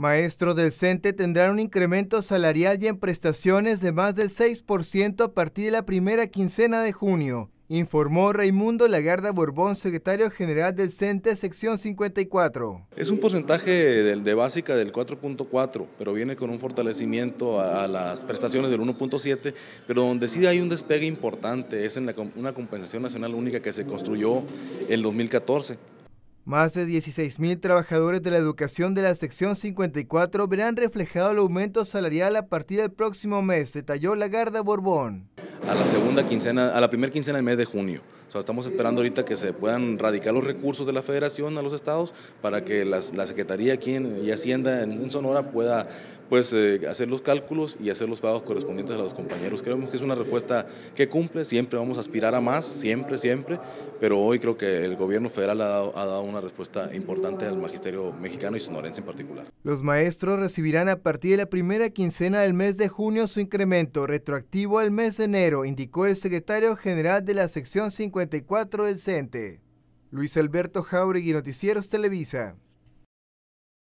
Maestros del CENTE tendrán un incremento salarial y en prestaciones de más del 6% a partir de la primera quincena de junio, informó Raimundo Lagarda Borbón, secretario general del CENTE, sección 54. Es un porcentaje de, de básica del 4.4, pero viene con un fortalecimiento a, las prestaciones del 1.7, pero donde sí hay un despegue importante es en una compensación nacional única que se construyó en 2014 más de 16.000 trabajadores de la educación de la sección 54 verán reflejado el aumento salarial a partir del próximo mes, detalló Lagarda Borbón a la segunda quincena, a la primera quincena del mes de junio. O sea, estamos esperando ahorita que se puedan radicar los recursos de la federación a los estados para que la Secretaría aquí y Hacienda en, Sonora pueda pues, eh, hacer los cálculos y hacer los pagos correspondientes a los compañeros. Creemos que es una respuesta que cumple, siempre vamos a aspirar a más, siempre, siempre, pero hoy creo que el gobierno federal ha dado, ha dado una respuesta importante al magisterio mexicano y sonorense en particular. Los maestros recibirán a partir de la primera quincena del mes de junio su incremento retroactivo al mes de enero indicó el secretario general de la sección 54 del CENTE. Luis Alberto Jauregui, Noticieros Televisa.